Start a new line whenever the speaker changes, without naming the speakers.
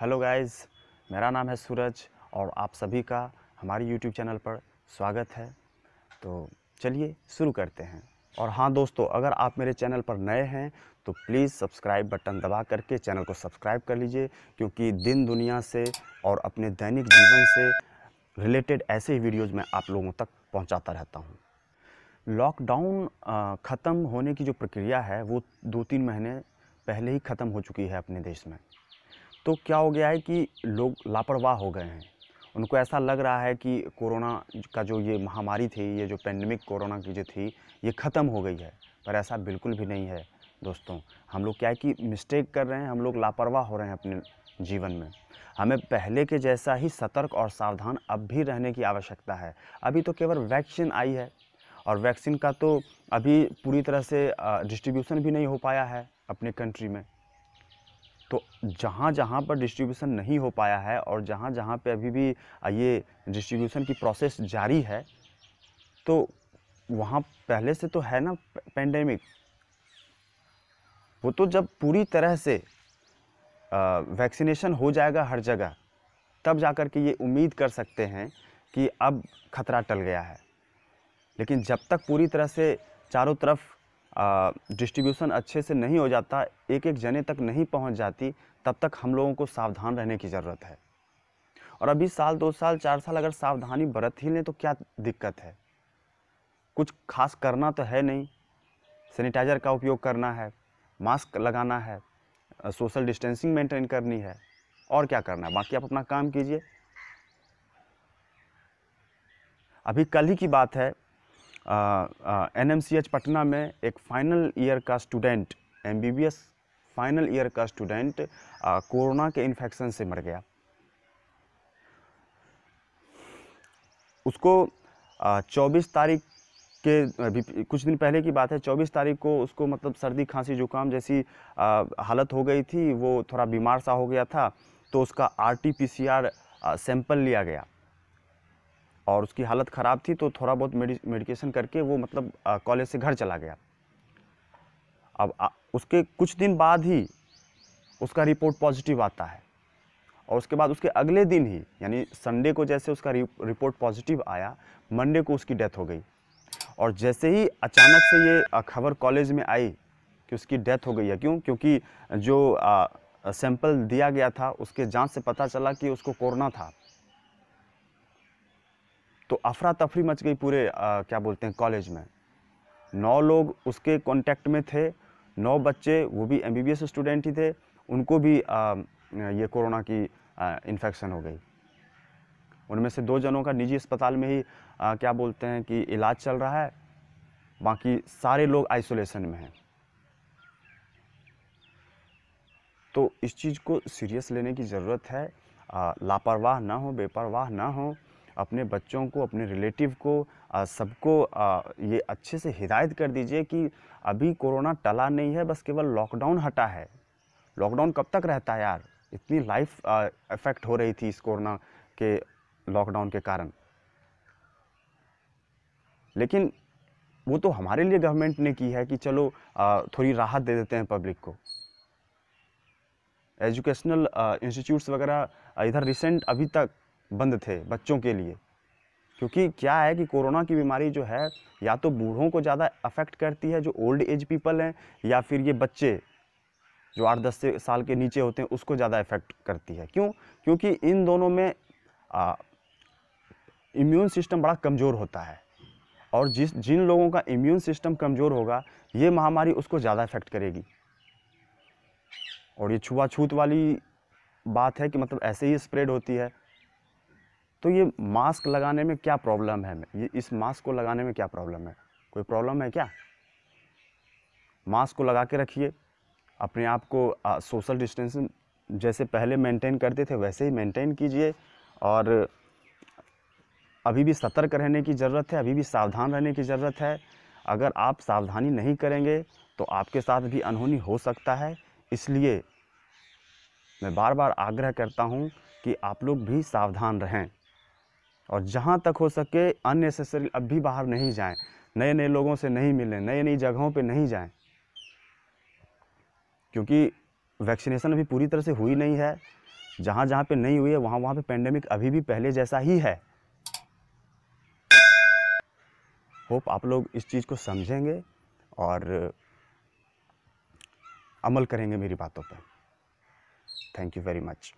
hello guys मेरा नाम है सूरज और आप सभी का हमारी यूट्यूब चैनल पर स्वागत है तो चलिए शुरू करते हैं और हाँ दोस्तों अगर आप मेरे चैनल पर नए हैं तो प्लीज़ सब्सक्राइब बटन दबा करके चैनल को सब्सक्राइब कर लीजिए क्योंकि दिन दुनिया से और अपने दैनिक जीवन से रिलेटेड ऐसे ही वीडियोज़ मैं आप लोगों तक पहुँचाता रहता हूँ लॉकडाउन ख़त्म होने की जो प्रक्रिया है वो दो तीन महीने पहले ही ख़त्म हो चुकी है अपने देश में तो क्या हो गया है कि लोग लापरवाह हो गए हैं उनको ऐसा लग रहा है कि कोरोना का जो ये महामारी थी ये जो पेंडेमिक कोरोना की जो थी ये ख़त्म हो गई है पर ऐसा बिल्कुल भी नहीं है दोस्तों हम लोग क्या है कि मिस्टेक कर रहे हैं हम लोग लापरवाह हो रहे हैं अपने जीवन में हमें पहले के जैसा ही सतर्क और सावधान अब भी रहने की आवश्यकता है अभी तो केवल वैक्सीन आई है और वैक्सीन का तो अभी पूरी तरह से डिस्ट्रीब्यूशन भी नहीं हो पाया है अपने कंट्री में तो जहाँ जहाँ पर डिस्ट्रीब्यूशन नहीं हो पाया है और जहाँ जहाँ पे अभी भी ये डिस्ट्रीब्यूशन की प्रोसेस जारी है तो वहाँ पहले से तो है ना पेंडेमिक वो तो जब पूरी तरह से वैक्सीनेशन हो जाएगा हर जगह तब जा कर के ये उम्मीद कर सकते हैं कि अब खतरा टल गया है लेकिन जब तक पूरी तरह से चारों तरफ डिस्ट्रीब्यूशन अच्छे से नहीं हो जाता एक एक जने तक नहीं पहुंच जाती तब तक हम लोगों को सावधान रहने की ज़रूरत है और अभी साल दो साल चार साल अगर सावधानी बरत ही लें तो क्या दिक्कत है कुछ खास करना तो है नहीं सैनिटाइज़र का उपयोग करना है मास्क लगाना है सोशल डिस्टेंसिंग मेंटेन करनी है और क्या करना है बाकी आप अपना काम कीजिए अभी कल ही की बात है एन पटना में एक फ़ाइनल ईयर का स्टूडेंट एम फाइनल ईयर का स्टूडेंट कोरोना के इन्फेक्शन से मर गया उसको चौबीस तारीख के कुछ दिन पहले की बात है चौबीस तारीख को उसको मतलब सर्दी खांसी जुकाम जैसी आ, हालत हो गई थी वो थोड़ा बीमार सा हो गया था तो उसका R T P C R sample लिया गया और उसकी हालत ख़राब थी तो थोड़ा बहुत मेडिकेशन करके वो मतलब कॉलेज से घर चला गया अब उसके कुछ दिन बाद ही उसका रिपोर्ट पॉजिटिव आता है और उसके बाद उसके अगले दिन ही यानी संडे को जैसे उसका रिपोर्ट पॉजिटिव आया मंडे को उसकी डेथ हो गई और जैसे ही अचानक से ये खबर कॉलेज में आई कि उसकी डेथ हो गई है क्यों क्योंकि जो सैंपल दिया गया था उसके जांच से पता चला कि उसको कोरोना था तो अफरा तफरी मच गई पूरे आ, क्या बोलते हैं कॉलेज में नौ लोग उसके कांटेक्ट में थे नौ बच्चे वो भी एमबीबीएस स्टूडेंट ही थे उनको भी आ, ये कोरोना की इन्फेक्शन हो गई उनमें से दो जनों का निजी अस्पताल में ही आ, क्या बोलते हैं कि इलाज चल रहा है बाकी सारे लोग आइसोलेशन में हैं तो इस चीज़ को सीरियस लेने की ज़रूरत है लापरवाह ना हो बेपरवाह ना हो अपने बच्चों को अपने रिलेटिव को सबको ये अच्छे से हिदायत कर दीजिए कि अभी कोरोना टला नहीं है बस केवल लॉकडाउन हटा है लॉकडाउन कब तक रहता है यार इतनी लाइफ इफ़ेक्ट हो रही थी इस कोरोना के लॉकडाउन के कारण लेकिन वो तो हमारे लिए गवर्नमेंट ने की है कि चलो थोड़ी राहत दे देते हैं पब्लिक को एजुकेशनल इंस्टीट्यूट्स वगैरह इधर रिसेंट अभी तक बंद थे बच्चों के लिए क्योंकि क्या है कि कोरोना की बीमारी जो है या तो बूढ़ों को ज़्यादा अफेक्ट करती है जो ओल्ड एज पीपल हैं या फिर ये बच्चे जो आठ दस साल के नीचे होते हैं उसको ज़्यादा इफेक्ट करती है क्यों क्योंकि इन दोनों में आ, इम्यून सिस्टम बड़ा कमज़ोर होता है और जिस जिन लोगों का इम्यून सिस्टम कमज़ोर होगा ये महामारी उसको ज़्यादा इफेक्ट करेगी और ये छुआछूत वाली बात है कि मतलब ऐसे ही स्प्रेड होती है तो ये मास्क लगाने में क्या प्रॉब्लम है ये इस मास्क को लगाने में क्या प्रॉब्लम है कोई प्रॉब्लम है क्या मास्क को लगा के रखिए अपने आप को सोशल डिस्टेंसिंग जैसे पहले मेंटेन करते थे वैसे ही मेंटेन कीजिए और अभी भी सतर्क रहने की ज़रूरत है अभी भी सावधान रहने की ज़रूरत है अगर आप सावधानी नहीं करेंगे तो आपके साथ भी अनहोनी हो सकता है इसलिए मैं बार बार आग्रह करता हूँ कि आप लोग भी सावधान रहें और जहाँ तक हो सके अननेसेसरी अब भी बाहर नहीं जाएं नए नए लोगों से नहीं मिलें नए नई जगहों पे नहीं जाएं क्योंकि वैक्सीनेशन अभी पूरी तरह से हुई नहीं है जहाँ जहाँ पे नहीं हुई है वहाँ वहाँ पे पेंडेमिक अभी भी पहले जैसा ही है होप आप लोग इस चीज़ को समझेंगे और अमल करेंगे मेरी बातों पर थैंक यू वेरी मच